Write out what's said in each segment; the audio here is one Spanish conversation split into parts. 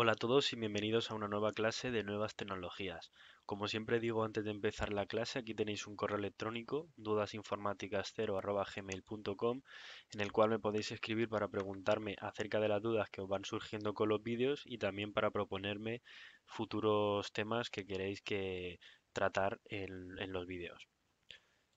Hola a todos y bienvenidos a una nueva clase de nuevas tecnologías. Como siempre digo antes de empezar la clase, aquí tenéis un correo electrónico dudasinformáticas0@gmail.com en el cual me podéis escribir para preguntarme acerca de las dudas que os van surgiendo con los vídeos y también para proponerme futuros temas que queréis que tratar en los vídeos.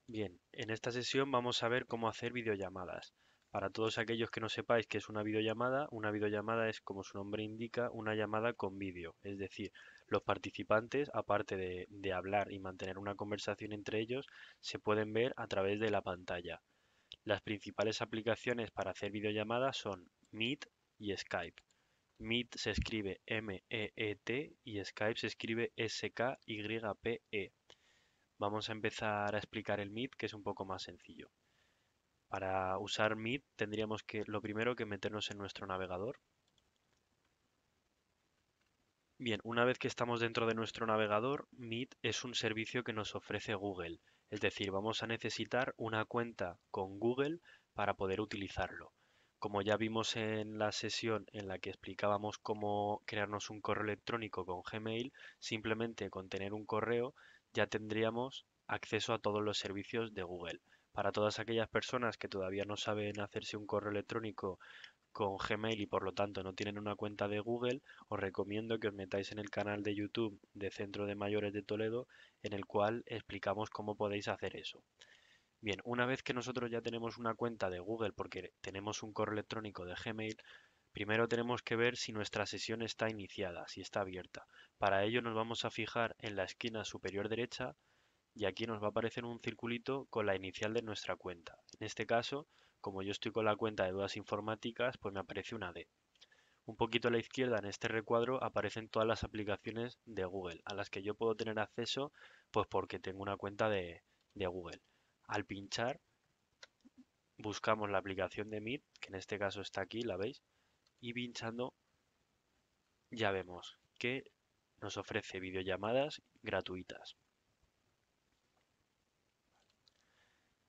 Bien, en esta sesión vamos a ver cómo hacer videollamadas. Para todos aquellos que no sepáis qué es una videollamada, una videollamada es, como su nombre indica, una llamada con vídeo. Es decir, los participantes, aparte de, hablar y mantener una conversación entre ellos, se pueden ver a través de la pantalla. Las principales aplicaciones para hacer videollamadas son Meet y Skype. Meet se escribe M-E-E-T y Skype se escribe S-K-Y-P-E. Vamos a empezar a explicar el Meet, que es un poco más sencillo. Para usar Meet tendríamos que lo primero que meternos en nuestro navegador. Bien, una vez que estamos dentro de nuestro navegador, Meet es un servicio que nos ofrece Google. Es decir, vamos a necesitar una cuenta con Google para poder utilizarlo. Como ya vimos en la sesión en la que explicábamos cómo crearnos un correo electrónico con Gmail, simplemente con tener un correo ya tendríamos acceso a todos los servicios de Google para todas aquellas personas que todavía no saben hacerse un correo electrónico con Gmail y por lo tanto no tienen una cuenta de Google, os recomiendo que os metáis en el canal de YouTube de Centro de Mayores de Toledo, en el cual explicamos cómo podéis hacer eso. Bien, una vez que nosotros ya tenemos una cuenta de Google porque tenemos un correo electrónico de Gmail, primero tenemos que ver si nuestra sesión está iniciada, si está abierta. Para ello nos vamos a fijar en la esquina superior derecha y aquí nos va a aparecer un circulito con la inicial de nuestra cuenta. En este caso, como yo estoy con la cuenta de dudas informáticas, pues me aparece una D. Un poquito a la izquierda en este recuadro aparecen todas las aplicaciones de Google, a las que yo puedo tener acceso pues porque tengo una cuenta de, de Google. Al pinchar buscamos la aplicación de Meet, que en este caso está aquí, la veis, y pinchando ya vemos que nos ofrece videollamadas gratuitas.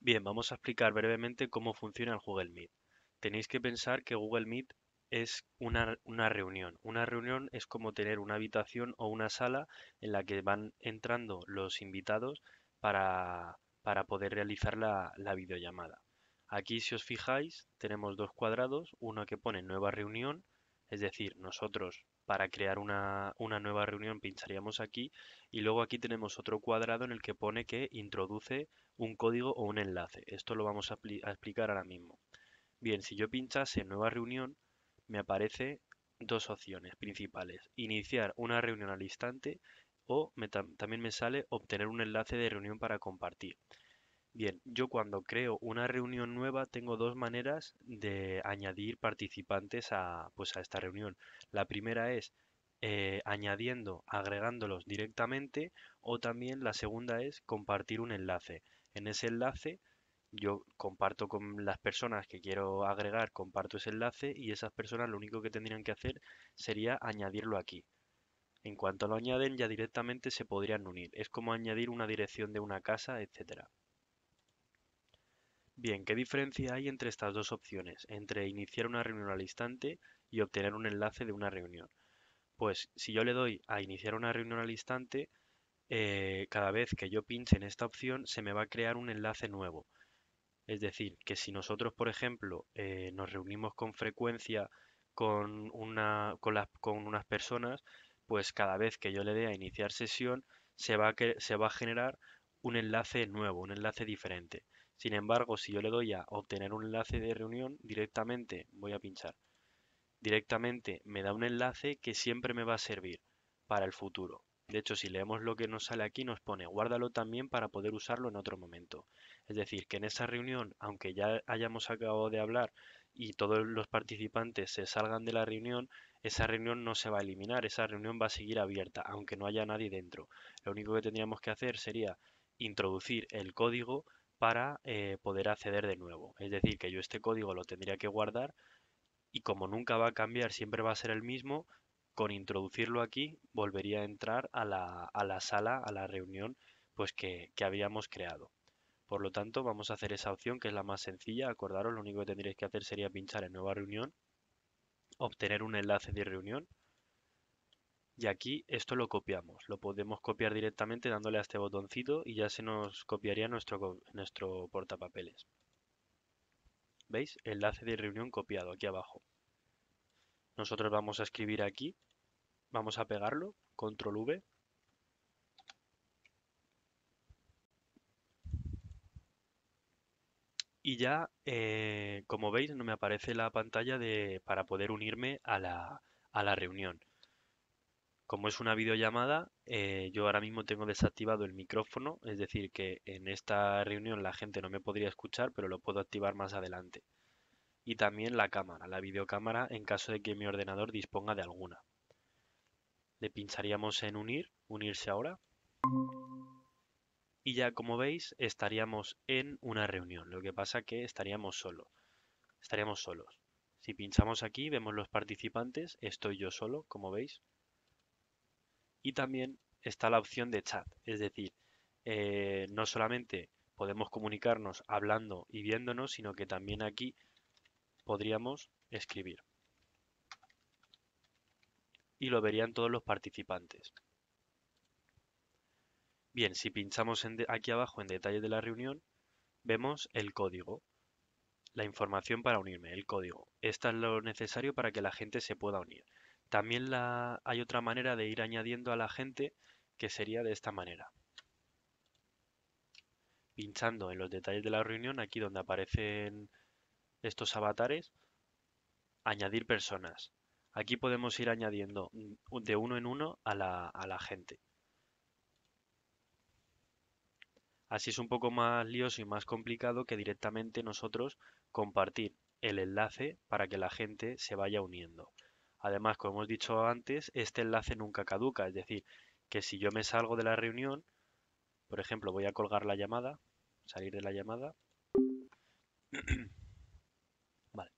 Bien, vamos a explicar brevemente cómo funciona el Google Meet. Tenéis que pensar que Google Meet es una, reunión. Una reunión es como tener una habitación o una sala en la que van entrando los invitados para, poder realizar la videollamada. Aquí, si os fijáis, tenemos dos cuadrados, uno que pone nueva reunión, es decir, nosotros para crear una, nueva reunión pincharíamos aquí y luego aquí tenemos otro cuadrado en el que pone que introduce un código o un enlace. Esto lo vamos a, explicar ahora mismo. Bien, si yo pinchase nueva reunión me aparecen dos opciones principales. Iniciar una reunión al instante o también me sale obtener un enlace de reunión para compartir. Bien, yo cuando creo una reunión nueva tengo dos maneras de añadir participantes a, pues a esta reunión. La primera es eh, añadiendo, agregándolos directamente o también la segunda es compartir un enlace. En ese enlace yo comparto con las personas que quiero agregar, comparto ese enlace y esas personas lo único que tendrían que hacer sería añadirlo aquí. En cuanto lo añaden ya directamente se podrían unir. Es como añadir una dirección de una casa, etcétera. Bien, ¿qué diferencia hay entre estas dos opciones? Entre iniciar una reunión al instante y obtener un enlace de una reunión. Pues si yo le doy a iniciar una reunión al instante, eh, cada vez que yo pinche en esta opción se me va a crear un enlace nuevo. Es decir, que si nosotros, por ejemplo, eh, nos reunimos con frecuencia con, unas personas, pues cada vez que yo le dé a iniciar sesión se va a generar un enlace nuevo, un enlace diferente. Sin embargo, si yo le doy a obtener un enlace de reunión, directamente voy a pinchar. Directamente me da un enlace que siempre me va a servir para el futuro. De hecho, si leemos lo que nos sale aquí, nos pone guárdalo también para poder usarlo en otro momento. Es decir, que en esa reunión, aunque ya hayamos acabado de hablar y todos los participantes se salgan de la reunión, esa reunión no se va a eliminar, esa reunión va a seguir abierta, aunque no haya nadie dentro. Lo único que tendríamos que hacer sería introducir el código para eh, poder acceder de nuevo. Es decir, que yo este código lo tendría que guardar y como nunca va a cambiar, siempre va a ser el mismo, con introducirlo aquí volvería a entrar a la, sala, a la reunión pues que, que, habíamos creado. Por lo tanto, vamos a hacer esa opción que es la más sencilla. Acordaros, lo único que tendréis que hacer sería pinchar en nueva reunión, obtener un enlace de reunión, y aquí esto lo copiamos, lo podemos copiar directamente dándole a este botoncito y ya se nos copiaría nuestro, nuestro portapapeles. ¿Veis? Enlace de reunión copiado aquí abajo. Nosotros vamos a escribir aquí, vamos a pegarlo, control V. Y ya, eh, como veis, no me aparece la pantalla de, para poder unirme a la, a la reunión como es una videollamada, eh, yo ahora mismo tengo desactivado el micrófono, es decir, que en esta reunión la gente no me podría escuchar, pero lo puedo activar más adelante. Y también la cámara, la videocámara, en caso de que mi ordenador disponga de alguna. Le pincharíamos en unir, unirse ahora. Y ya como veis, estaríamos en una reunión, lo que pasa es que estaríamos solos. Estaríamos solos. Si pinchamos aquí, vemos los participantes, estoy yo solo, como veis y también está la opción de chat, es decir, eh, no solamente podemos comunicarnos hablando y viéndonos, sino que también aquí podríamos escribir. Y lo verían todos los participantes. Bien, si pinchamos en aquí abajo en detalle de la reunión, vemos el código, la información para unirme, el código. Esto es lo necesario para que la gente se pueda unir. También hay otra manera de ir añadiendo a la gente que sería de esta manera. Pinchando en los detalles de la reunión, aquí donde aparecen estos avatares, añadir personas. Aquí podemos ir añadiendo de uno en uno a la gente. Así es un poco más lioso y más complicado que directamente nosotros compartir el enlace para que la gente se vaya uniendo. Además, como hemos dicho antes, este enlace nunca caduca, es decir, que si yo me salgo de la reunión, por ejemplo, voy a colgar la llamada, salir de la llamada. vale.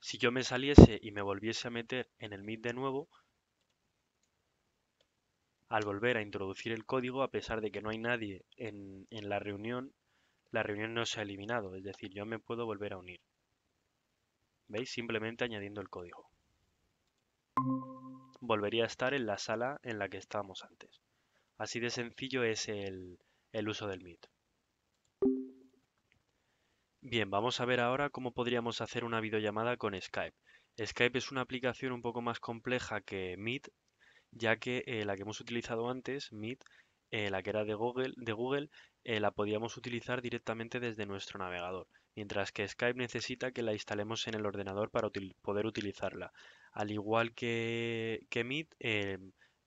Si yo me saliese y me volviese a meter en el Meet de nuevo, al volver a introducir el código, a pesar de que no hay nadie en, en la reunión, la reunión no se ha eliminado, es decir, yo me puedo volver a unir. ¿Veis? Simplemente añadiendo el código volvería a estar en la sala en la que estábamos antes. Así de sencillo es el, uso del meet. Bien, vamos a ver ahora cómo podríamos hacer una videollamada con Skype. Skype es una aplicación un poco más compleja que Meet, ya que eh, la que hemos utilizado antes, Meet, eh, la que era de Google, eh, la podíamos utilizar directamente desde nuestro navegador mientras que Skype necesita que la instalemos en el ordenador para poder utilizarla. Al igual que, que Meet, eh,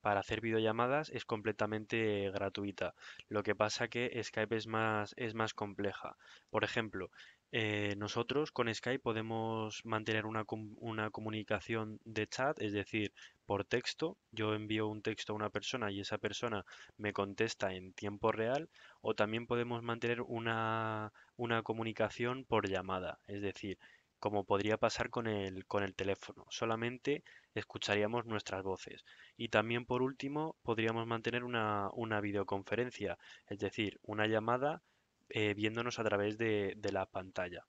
para hacer videollamadas es completamente gratuita. Lo que pasa que Skype es más, es más compleja. Por ejemplo, eh, nosotros con Skype podemos mantener una, comunicación de chat, es decir, por texto. Yo envío un texto a una persona y esa persona me contesta en tiempo real. O también podemos mantener una, comunicación por llamada, es decir, como podría pasar con el, con el teléfono. Solamente escucharíamos nuestras voces. Y también, por último, podríamos mantener una videoconferencia, es decir, una llamada eh, viéndonos a través de, la pantalla.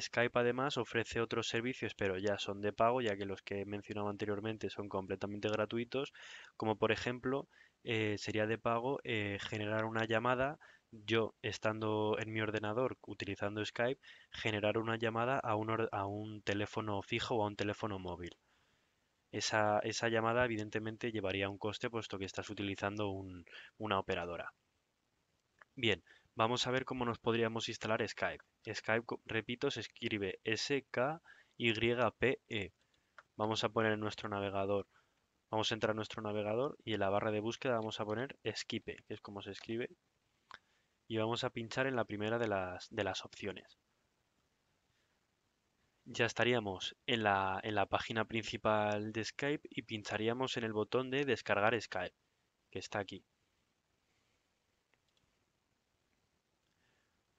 Skype además ofrece otros servicios, pero ya son de pago, ya que los que he mencionado anteriormente son completamente gratuitos, como por ejemplo eh, sería de pago eh, generar una llamada, yo estando en mi ordenador utilizando Skype, generar una llamada a un, teléfono fijo o a un teléfono móvil. Esa, llamada evidentemente llevaría un coste puesto que estás utilizando una operadora. Bien, Vamos a ver cómo nos podríamos instalar Skype. Skype, repito, se escribe S-K-Y-P-E. Vamos a poner en nuestro navegador, vamos a entrar a nuestro navegador y en la barra de búsqueda vamos a poner Skype, que es como se escribe. Y vamos a pinchar en la primera de las, de las opciones ya estaríamos en la, en la, página principal de Skype y pincharíamos en el botón de descargar Skype, que está aquí.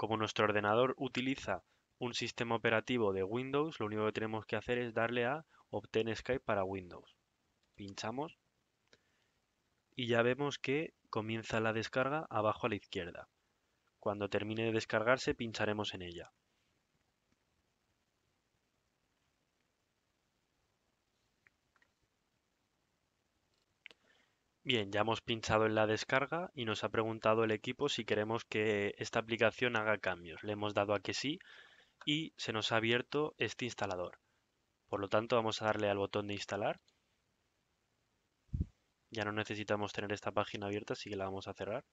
Como nuestro ordenador utiliza un sistema operativo de Windows, lo único que tenemos que hacer es darle a Obtén Skype para Windows. Pinchamos y ya vemos que comienza la descarga abajo a la izquierda. Cuando termine de descargarse pincharemos en ella. Bien, ya hemos pinchado en la descarga y nos ha preguntado el equipo si queremos que esta aplicación haga cambios. Le hemos dado a que sí y se nos ha abierto este instalador. Por lo tanto, vamos a darle al botón de instalar. Ya no necesitamos tener esta página abierta, así que la vamos a cerrar.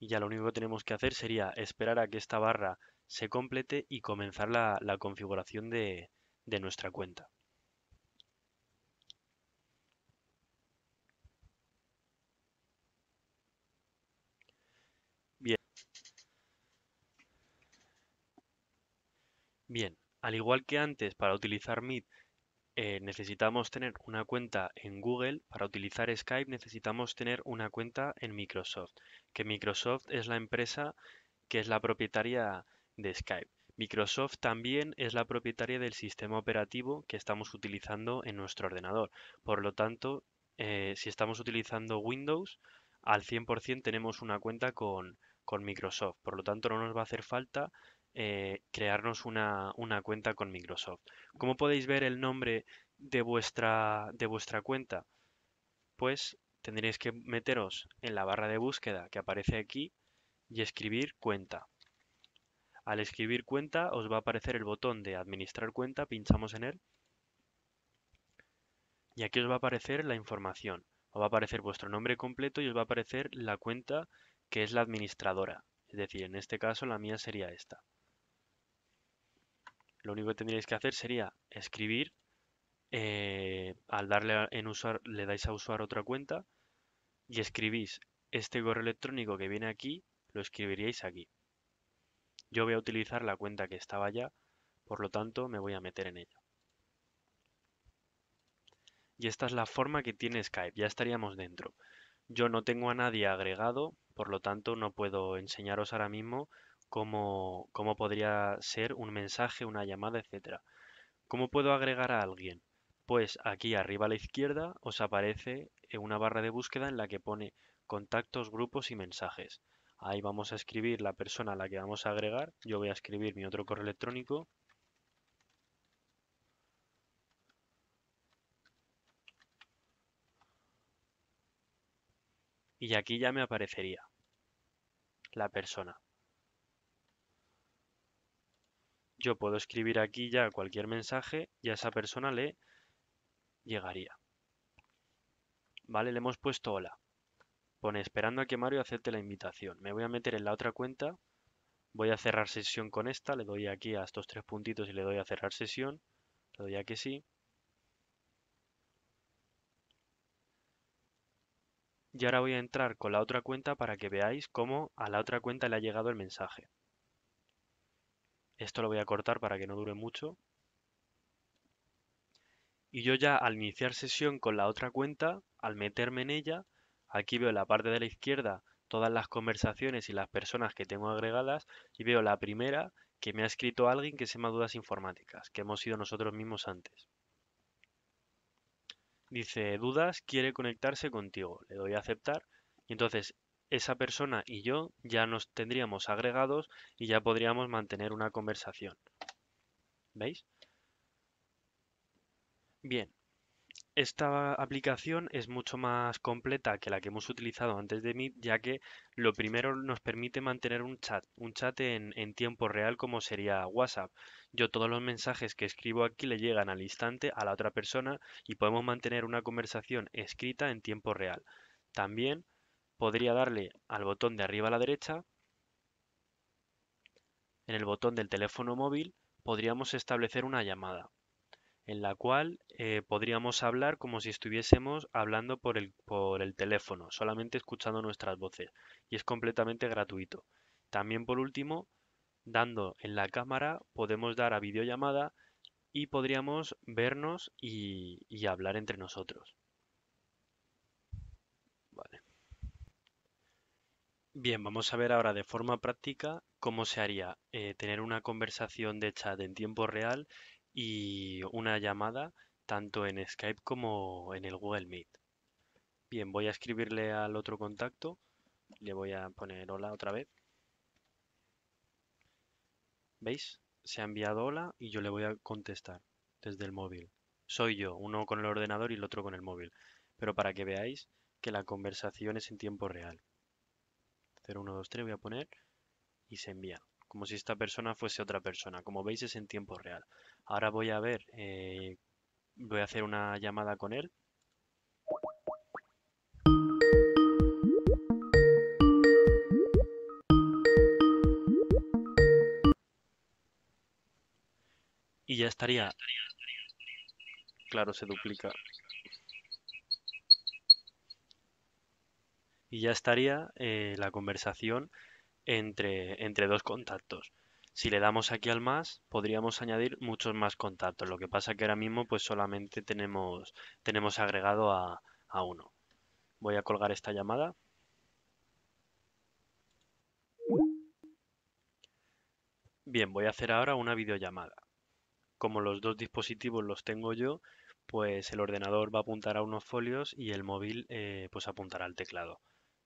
Y ya lo único que tenemos que hacer sería esperar a que esta barra se complete y comenzar la, configuración de nuestra cuenta. Bien, al igual que antes, para utilizar Meet eh, necesitamos tener una cuenta en Google, para utilizar Skype necesitamos tener una cuenta en Microsoft, que Microsoft es la empresa que es la propietaria de Skype. Microsoft también es la propietaria del sistema operativo que estamos utilizando en nuestro ordenador. Por lo tanto, eh, si estamos utilizando Windows, al 100% tenemos una cuenta con, con Microsoft. Por lo tanto, no nos va a hacer falta eh, crearnos una, cuenta con Microsoft. ¿Cómo podéis ver el nombre de vuestra, de vuestra cuenta? Pues tendréis que meteros en la barra de búsqueda que aparece aquí y escribir cuenta. Al escribir cuenta os va a aparecer el botón de administrar cuenta, pinchamos en él y aquí os va a aparecer la información. Os va a aparecer vuestro nombre completo y os va a aparecer la cuenta que es la administradora. Es decir, en este caso la mía sería esta lo único que tendríais que hacer sería escribir, eh, al darle en usar, le dais a usar otra cuenta y escribís este correo electrónico que viene aquí, lo escribiríais aquí. Yo voy a utilizar la cuenta que estaba ya, por lo tanto me voy a meter en ella. Y esta es la forma que tiene Skype, ya estaríamos dentro. Yo no tengo a nadie agregado, por lo tanto no puedo enseñaros ahora mismo cómo, podría ser un mensaje, una llamada, etcétera. ¿Cómo puedo agregar a alguien? Pues aquí arriba a la izquierda os aparece eh, una barra de búsqueda en la que pone contactos, grupos y mensajes. Ahí vamos a escribir la persona a la que vamos a agregar. Yo voy a escribir mi otro correo electrónico. Y aquí ya me aparecería la persona. yo puedo escribir aquí ya cualquier mensaje y a esa persona le llegaría. Vale, le hemos puesto hola. Pone esperando a que Mario acepte la invitación. Me voy a meter en la otra cuenta. Voy a cerrar sesión con esta. Le doy aquí a estos tres puntitos y le doy a cerrar sesión. Le doy a que sí. Y ahora voy a entrar con la otra cuenta para que veáis cómo a la otra cuenta le ha llegado el mensaje. Esto lo voy a cortar para que no dure mucho. Y yo ya al iniciar sesión con la otra cuenta, al meterme en ella, aquí veo en la parte de la izquierda todas las conversaciones y las personas que tengo agregadas y veo la primera que me ha escrito alguien que se llama Dudas Informáticas, que hemos sido nosotros mismos antes. Dice, Dudas quiere conectarse contigo. Le doy a aceptar y entonces esa persona y yo ya nos tendríamos agregados y ya podríamos mantener una conversación. ¿Veis? Bien, esta aplicación es mucho más completa que la que hemos utilizado antes de Meet, ya que lo primero nos permite mantener un chat, un chat en, en, tiempo real como sería WhatsApp. Yo todos los mensajes que escribo aquí le llegan al instante a la otra persona y podemos mantener una conversación escrita en tiempo real. También podría darle al botón de arriba a la derecha. En el botón del teléfono móvil podríamos establecer una llamada en la cual eh, podríamos hablar como si estuviésemos hablando por el, teléfono, solamente escuchando nuestras voces, y es completamente gratuito. También por último, dando en la cámara podemos dar a videollamada y podríamos vernos y hablar entre nosotros. Bien, vamos a ver ahora de forma práctica cómo se haría eh, tener una conversación de chat en tiempo real y una llamada tanto en Skype como en el Google Meet. Bien, voy a escribirle al otro contacto, le voy a poner hola otra vez. ¿Veis? Se ha enviado hola y yo le voy a contestar desde el móvil. Soy yo, uno con el ordenador y el otro con el móvil, pero para que veáis que la conversación es en tiempo real. 3, voy a poner y se envía. Como si esta persona fuese otra persona. Como veis es en tiempo real. Ahora voy a ver, eh, voy a hacer una llamada con él. Y ya estaría. Claro, se duplica. y ya estaría eh, la conversación entre, entre dos contactos. Si le damos aquí al más, podríamos añadir muchos más contactos. Lo que pasa que ahora mismo pues solamente tenemos, tenemos agregado a, a uno. Voy a colgar esta llamada. Bien, voy a hacer ahora una videollamada. Como los dos dispositivos los tengo yo, pues el ordenador va a apuntar a unos folios y el móvil eh, pues apuntará al teclado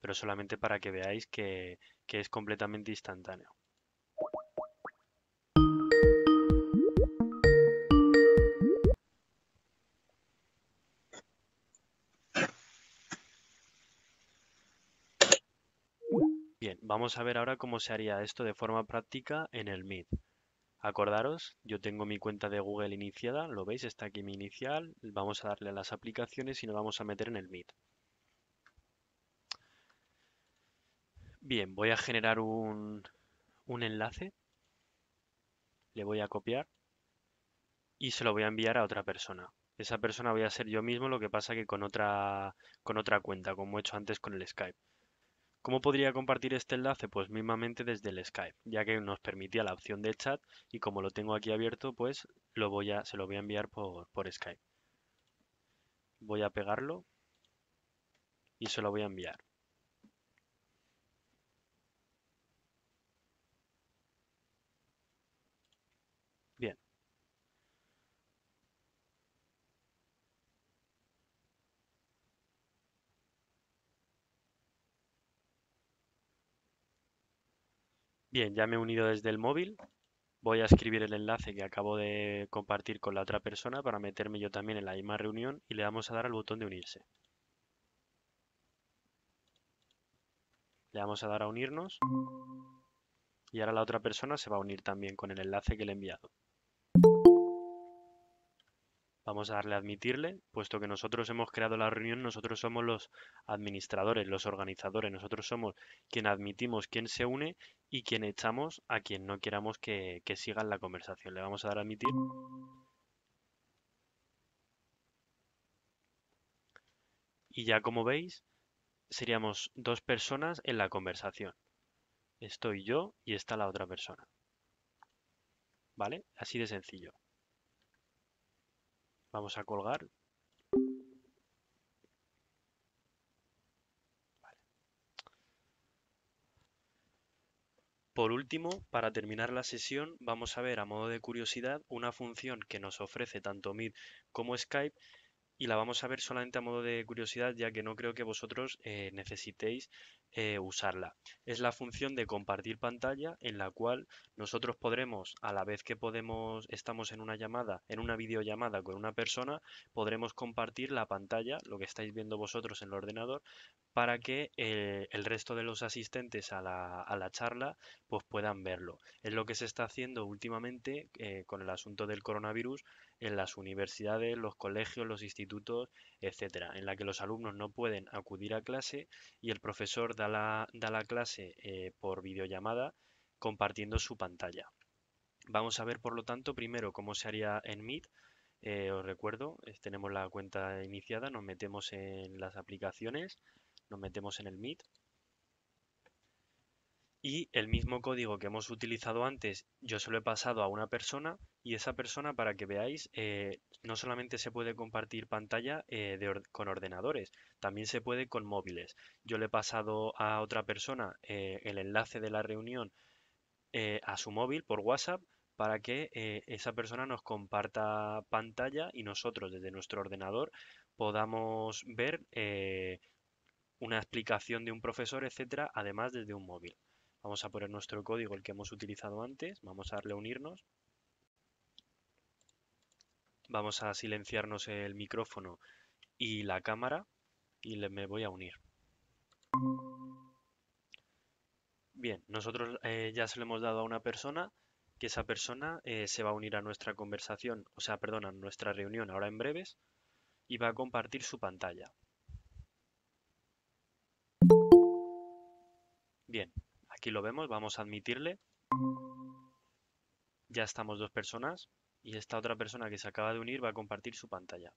pero solamente para que veáis que, es completamente instantáneo. Bien, vamos a ver ahora cómo se haría esto de forma práctica en el Meet. Acordaros, yo tengo mi cuenta de Google iniciada, lo veis, está aquí mi inicial, vamos a darle a las aplicaciones y nos vamos a meter en el Meet. Bien, voy a generar un, enlace, le voy a copiar y se lo voy a enviar a otra persona. Esa persona voy a ser yo mismo, lo que pasa que con otra, con otra cuenta, como he hecho antes con el Skype. ¿Cómo podría compartir este enlace? Pues mismamente desde el Skype, ya que nos permitía la opción de chat y como lo tengo aquí abierto, pues lo voy a, se lo voy a enviar por Skype. Voy a pegarlo y se lo voy a enviar. Bien, ya me he unido desde el móvil. Voy a escribir el enlace que acabo de compartir con la otra persona para meterme yo también en la misma reunión y le vamos a dar al botón de unirse. Le vamos a dar a unirnos y ahora la otra persona se va a unir también con el enlace que le he enviado. Vamos a darle admitirle, puesto que nosotros hemos creado la reunión, nosotros somos los administradores, los organizadores, nosotros somos quien admitimos quien se une y quien echamos a quien no queramos que, siga en la conversación. Le vamos a dar admitir. Y ya como veis, seríamos dos personas en la conversación. Estoy yo y está la otra persona. ¿Vale? Así de sencillo. Vamos a colgar. Por último, para terminar la sesión, vamos a ver a modo de curiosidad una función que nos ofrece tanto Meet como Skype y la vamos a ver solamente a modo de curiosidad ya que no creo que vosotros eh, necesitéis eh, usarla. Es la función de compartir pantalla en la cual nosotros podremos, a la vez que podemos, estamos en una llamada, en una videollamada con una persona, podremos compartir la pantalla, lo que estáis viendo vosotros en el ordenador, para que el resto de los asistentes a la, a la, charla pues puedan verlo. Es lo que se está haciendo últimamente eh, con el asunto del coronavirus en las universidades, los colegios, los institutos, etcétera, en la que los alumnos no pueden acudir a clase y el profesor da la, clase eh, por videollamada compartiendo su pantalla. Vamos a ver, por lo tanto, primero cómo se haría en Meet. Eh, os recuerdo, tenemos la cuenta iniciada, nos metemos en las aplicaciones, nos metemos en el Meet y el mismo código que hemos utilizado antes yo se lo he pasado a una persona y esa persona para que veáis eh, no solamente se puede compartir pantalla eh, con ordenadores también se puede con móviles yo le he pasado a otra persona eh, el enlace de la reunión a su móvil por whatsapp para que esa persona nos comparta pantalla y nosotros desde nuestro ordenador podamos ver una explicación de un profesor, etcétera, además desde un móvil. Vamos a poner nuestro código, el que hemos utilizado antes. Vamos a darle a unirnos. Vamos a silenciarnos el micrófono y la cámara y me voy a unir. Bien, nosotros eh, ya se lo hemos dado a una persona, que esa persona eh, se va a unir a nuestra conversación, o sea, perdón, a nuestra reunión ahora en breves y va a compartir su pantalla. Bien, Aquí lo vemos, vamos a admitirle. Ya estamos dos personas y esta otra persona que se acaba de unir va a compartir su pantalla.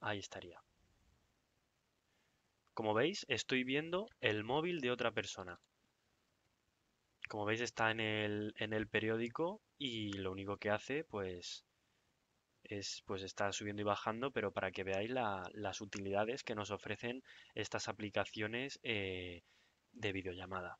Ahí estaría. Como veis, estoy viendo el móvil de otra persona. Como veis, está en el, periódico y lo único que hace, pues, pues está subiendo y bajando, pero para que veáis las utilidades que nos ofrecen estas aplicaciones eh, de videollamada.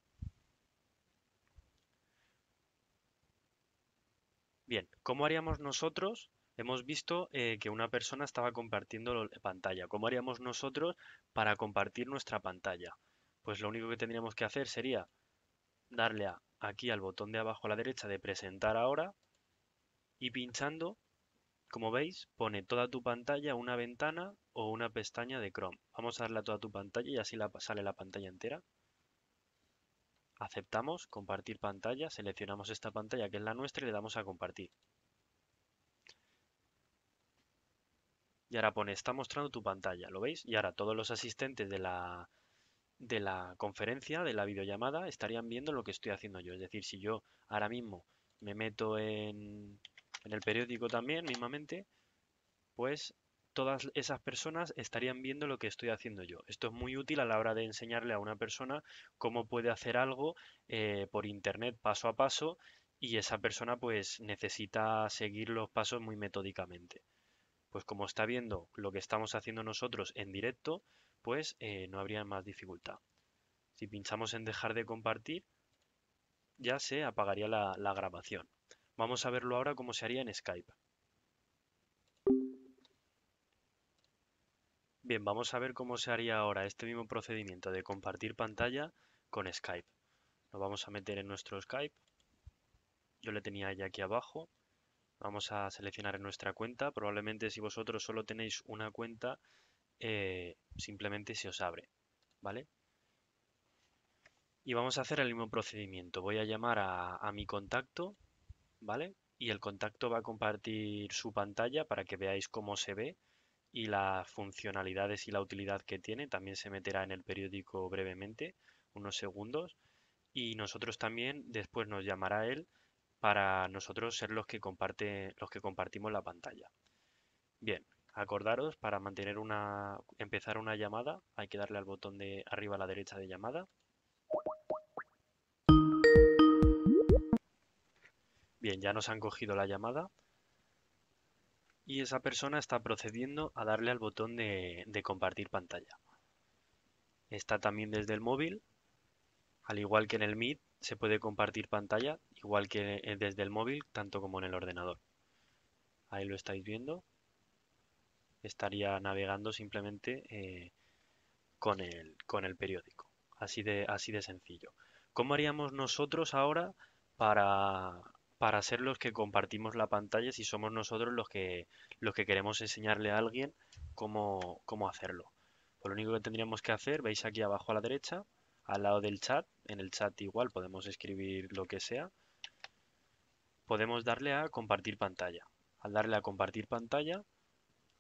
Bien, ¿cómo haríamos nosotros? Hemos visto eh, que una persona estaba compartiendo la pantalla. ¿Cómo haríamos nosotros para compartir nuestra pantalla? Pues lo único que tendríamos que hacer sería darle aquí al botón de abajo a la derecha de presentar ahora y pinchando como veis, pone toda tu pantalla, una ventana o una pestaña de Chrome. Vamos a darle a toda tu pantalla y así la, sale la pantalla entera. Aceptamos compartir pantalla, seleccionamos esta pantalla que es la nuestra y le damos a compartir. Y ahora pone, está mostrando tu pantalla, ¿lo veis? Y ahora todos los asistentes de la, de la conferencia, de la videollamada, estarían viendo lo que estoy haciendo yo. Es decir, si yo ahora mismo me meto en en el periódico también, mismamente, pues todas esas personas estarían viendo lo que estoy haciendo yo. Esto es muy útil a la hora de enseñarle a una persona cómo puede hacer algo eh, por Internet paso a paso y esa persona pues necesita seguir los pasos muy metódicamente. Pues como está viendo lo que estamos haciendo nosotros en directo, pues eh, no habría más dificultad. Si pinchamos en dejar de compartir, ya se apagaría la grabación. Vamos a verlo ahora cómo se haría en Skype. Bien, vamos a ver cómo se haría ahora este mismo procedimiento de compartir pantalla con Skype. Lo vamos a meter en nuestro Skype. Yo le tenía ya aquí abajo. Vamos a seleccionar en nuestra cuenta. Probablemente si vosotros solo tenéis una cuenta, eh, simplemente se os abre. ¿Vale? Y vamos a hacer el mismo procedimiento. Voy a llamar a mi contacto y el contacto va a compartir su pantalla para que veáis cómo se ve y las funcionalidades y la utilidad que tiene. También se meterá en el periódico brevemente, unos segundos. Y nosotros también, después nos llamará él para nosotros ser los que, comparte, los que compartimos la pantalla. Bien, acordaros, para mantener una, empezar una llamada hay que darle al botón de arriba a la derecha de llamada ya nos han cogido la llamada y esa persona está procediendo a darle al botón de, compartir pantalla. Está también desde el móvil, al igual que en el Meet, se puede compartir pantalla, igual que desde el móvil, tanto como en el ordenador. Ahí lo estáis viendo. Estaría navegando simplemente eh, con, el, con, el, periódico. Así de, así de sencillo. ¿Cómo haríamos nosotros ahora para para ser los que compartimos la pantalla si somos nosotros los que, los que queremos enseñarle a alguien cómo, hacerlo. Pues lo único que tendríamos que hacer, veis aquí abajo a la derecha, al lado del chat, en el chat igual podemos escribir lo que sea, podemos darle a compartir pantalla. Al darle a compartir pantalla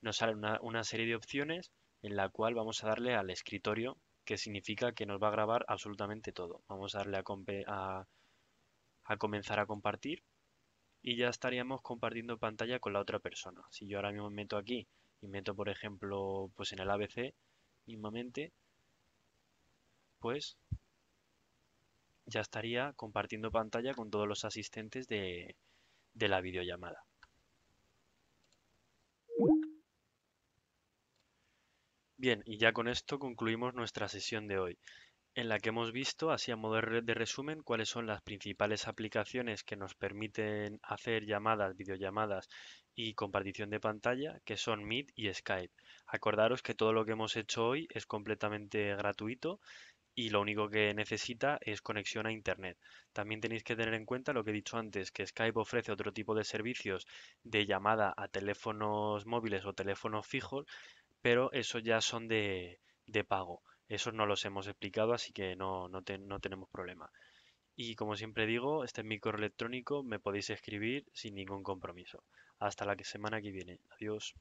nos sale una, serie de opciones en la cual vamos a darle al escritorio, que significa que nos va a grabar absolutamente todo. Vamos a darle a, a comenzar a compartir y ya estaríamos compartiendo pantalla con la otra persona. Si yo ahora mismo me meto aquí y meto, por ejemplo, pues en el ABC mismamente, pues ya estaría compartiendo pantalla con todos los asistentes de, de la videollamada. Bien, y ya con esto concluimos nuestra sesión de hoy en la que hemos visto, así a modo de resumen, cuáles son las principales aplicaciones que nos permiten hacer llamadas, videollamadas y compartición de pantalla, que son Meet y Skype. Acordaros que todo lo que hemos hecho hoy es completamente gratuito y lo único que necesita es conexión a Internet. También tenéis que tener en cuenta lo que he dicho antes, que Skype ofrece otro tipo de servicios de llamada a teléfonos móviles o teléfonos fijos, pero eso ya son de, de pago. Eso no los hemos explicado, así que no, no, no tenemos problema. Y como siempre digo, este es mi correo electrónico, me podéis escribir sin ningún compromiso. Hasta la semana que viene. Adiós.